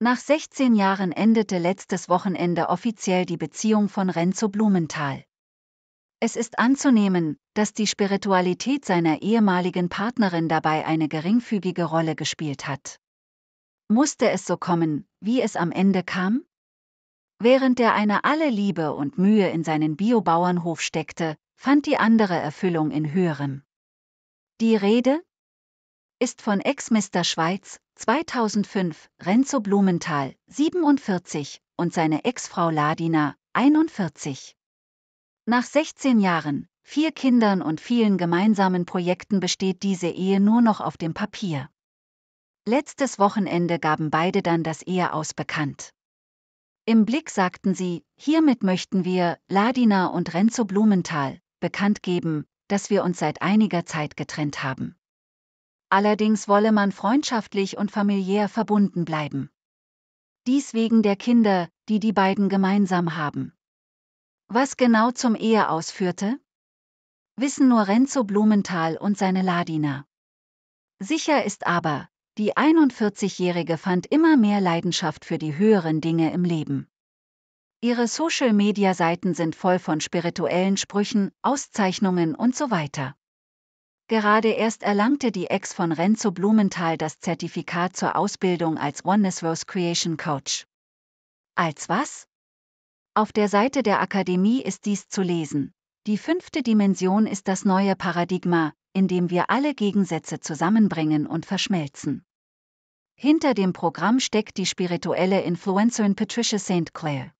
Nach 16 Jahren endete letztes Wochenende offiziell die Beziehung von Renzo Blumenthal. Es ist anzunehmen, dass die Spiritualität seiner ehemaligen Partnerin dabei eine geringfügige Rolle gespielt hat. Musste es so kommen, wie es am Ende kam? Während der eine alle Liebe und Mühe in seinen Biobauernhof steckte, fand die andere Erfüllung in höherem. Die Rede, ist von Ex-Mister Schweiz 2005 Renzo Blumenthal 47 und seine Ex-Frau Ladina 41. Nach 16 Jahren, vier Kindern und vielen gemeinsamen Projekten besteht diese Ehe nur noch auf dem Papier. Letztes Wochenende gaben beide dann das Ehe aus bekannt. Im Blick sagten sie, hiermit möchten wir, Ladina und Renzo Blumenthal, bekannt geben, dass wir uns seit einiger Zeit getrennt haben allerdings wolle man freundschaftlich und familiär verbunden bleiben. Dies wegen der Kinder, die die beiden gemeinsam haben. Was genau zum Eheaus führte? Wissen nur Renzo Blumenthal und seine Ladina. Sicher ist aber, die 41-Jährige fand immer mehr Leidenschaft für die höheren Dinge im Leben. Ihre Social-Media-Seiten sind voll von spirituellen Sprüchen, Auszeichnungen und so weiter. Gerade erst erlangte die Ex von Renzo Blumenthal das Zertifikat zur Ausbildung als Oneness Rose Creation Coach. Als was? Auf der Seite der Akademie ist dies zu lesen. Die fünfte Dimension ist das neue Paradigma, in dem wir alle Gegensätze zusammenbringen und verschmelzen. Hinter dem Programm steckt die spirituelle Influencerin Patricia St. Clair.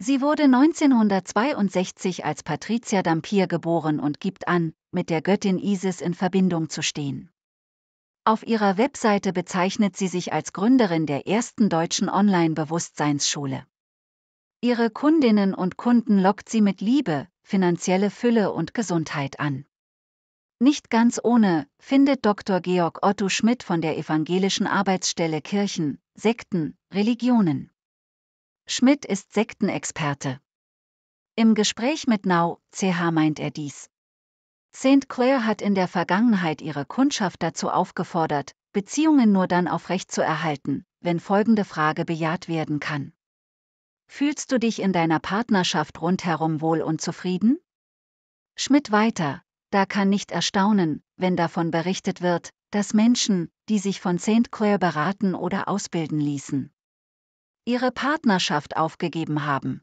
Sie wurde 1962 als Patricia Dampier geboren und gibt an, mit der Göttin Isis in Verbindung zu stehen. Auf ihrer Webseite bezeichnet sie sich als Gründerin der ersten deutschen Online-Bewusstseinsschule. Ihre Kundinnen und Kunden lockt sie mit Liebe, finanzielle Fülle und Gesundheit an. Nicht ganz ohne, findet Dr. Georg Otto Schmidt von der Evangelischen Arbeitsstelle Kirchen, Sekten, Religionen. Schmidt ist Sektenexperte. Im Gespräch mit Now, CH meint er dies. St. Clair hat in der Vergangenheit ihre Kundschaft dazu aufgefordert, Beziehungen nur dann aufrecht zu erhalten, wenn folgende Frage bejaht werden kann. Fühlst du dich in deiner Partnerschaft rundherum wohl und zufrieden? Schmidt weiter, da kann nicht erstaunen, wenn davon berichtet wird, dass Menschen, die sich von St. Clair beraten oder ausbilden ließen, ihre Partnerschaft aufgegeben haben.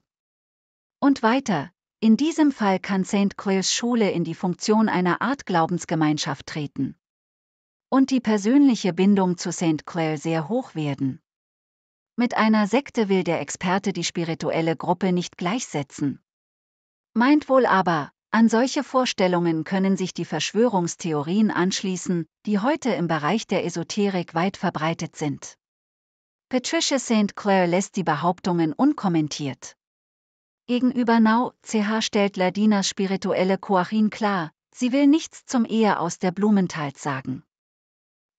Und weiter, in diesem Fall kann St. Clairs Schule in die Funktion einer Art Glaubensgemeinschaft treten. Und die persönliche Bindung zu St. Clair sehr hoch werden. Mit einer Sekte will der Experte die spirituelle Gruppe nicht gleichsetzen. Meint wohl aber, an solche Vorstellungen können sich die Verschwörungstheorien anschließen, die heute im Bereich der Esoterik weit verbreitet sind. Patricia St. Clair lässt die Behauptungen unkommentiert. Gegenüber Now CH stellt Ladinas spirituelle Koachin klar, sie will nichts zum Ehe aus der Blumenthal sagen.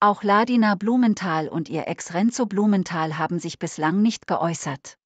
Auch Ladina Blumenthal und ihr Ex Renzo Blumenthal haben sich bislang nicht geäußert.